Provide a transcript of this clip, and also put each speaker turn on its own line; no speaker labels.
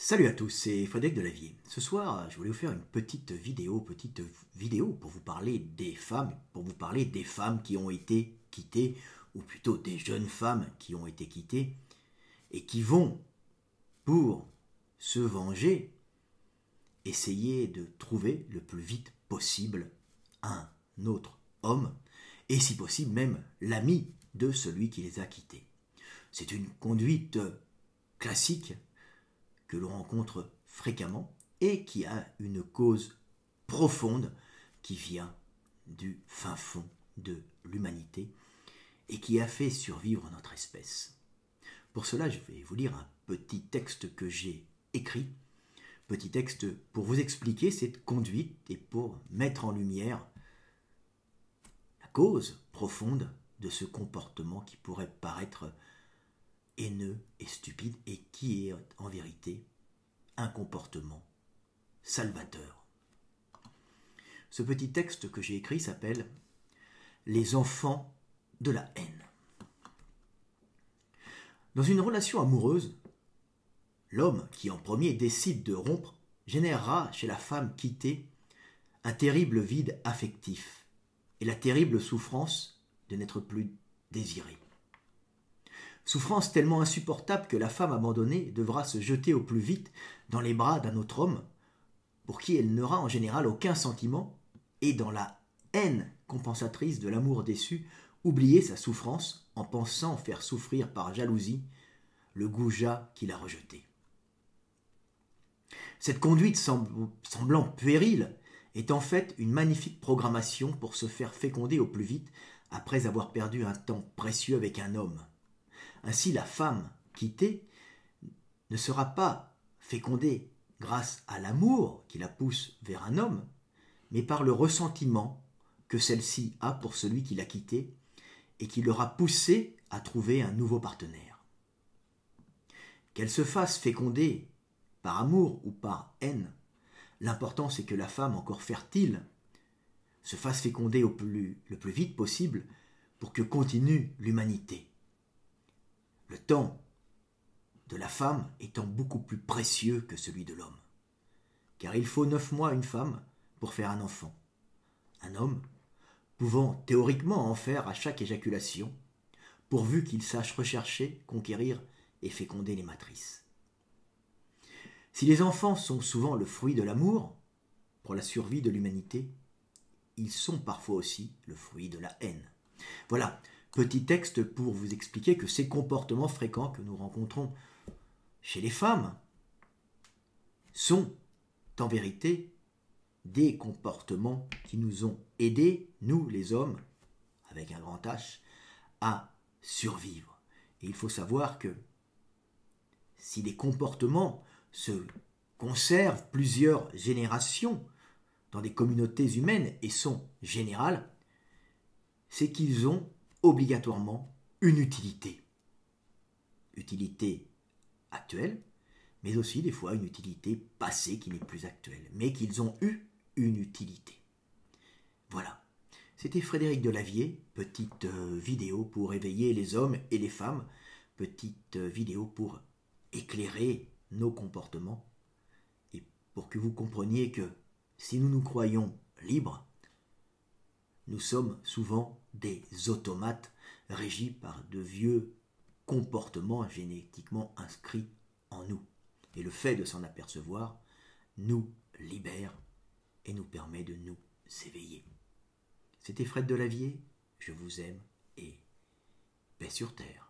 Salut à tous, c'est Frédéric Delavier. Ce soir, je voulais vous faire une petite vidéo, petite vidéo pour vous parler des femmes, pour vous parler des femmes qui ont été quittées, ou plutôt des jeunes femmes qui ont été quittées, et qui vont, pour se venger, essayer de trouver le plus vite possible un autre homme, et si possible même l'ami de celui qui les a quittées. C'est une conduite classique que l'on rencontre fréquemment et qui a une cause profonde qui vient du fin fond de l'humanité et qui a fait survivre notre espèce. Pour cela, je vais vous lire un petit texte que j'ai écrit, petit texte pour vous expliquer cette conduite et pour mettre en lumière la cause profonde de ce comportement qui pourrait paraître haineux et stupide et qui est en vérité un comportement salvateur. Ce petit texte que j'ai écrit s'appelle Les enfants de la haine. Dans une relation amoureuse, l'homme qui en premier décide de rompre générera chez la femme quittée un terrible vide affectif et la terrible souffrance de n'être plus désirée souffrance tellement insupportable que la femme abandonnée devra se jeter au plus vite dans les bras d'un autre homme, pour qui elle n'aura en général aucun sentiment, et dans la haine compensatrice de l'amour déçu, oublier sa souffrance en pensant faire souffrir par jalousie le goujat qui l'a rejeté. Cette conduite semblant puérile est en fait une magnifique programmation pour se faire féconder au plus vite après avoir perdu un temps précieux avec un homme ainsi la femme quittée ne sera pas fécondée grâce à l'amour qui la pousse vers un homme, mais par le ressentiment que celle-ci a pour celui qui l'a quittée et qui l'aura poussée à trouver un nouveau partenaire. Qu'elle se fasse féconder par amour ou par haine, l'important c'est que la femme encore fertile se fasse féconder au plus, le plus vite possible pour que continue l'humanité. Le temps de la femme étant beaucoup plus précieux que celui de l'homme. Car il faut neuf mois à une femme pour faire un enfant. Un homme, pouvant théoriquement en faire à chaque éjaculation, pourvu qu'il sache rechercher, conquérir et féconder les matrices. Si les enfants sont souvent le fruit de l'amour, pour la survie de l'humanité, ils sont parfois aussi le fruit de la haine. Voilà, petit texte pour vous expliquer que ces comportements fréquents que nous rencontrons chez les femmes sont en vérité des comportements qui nous ont aidés, nous les hommes, avec un grand H, à survivre. Et il faut savoir que si des comportements se conservent plusieurs générations dans des communautés humaines et sont générales, c'est qu'ils ont obligatoirement une utilité. Utilité actuelle, mais aussi des fois une utilité passée qui n'est plus actuelle, mais qu'ils ont eu une utilité. Voilà. C'était Frédéric Delavier, petite euh, vidéo pour éveiller les hommes et les femmes, petite euh, vidéo pour éclairer nos comportements, et pour que vous compreniez que si nous nous croyons libres, nous sommes souvent des automates régis par de vieux comportements génétiquement inscrits en nous. Et le fait de s'en apercevoir nous libère et nous permet de nous éveiller. C'était Fred Delavier, je vous aime et paix sur terre.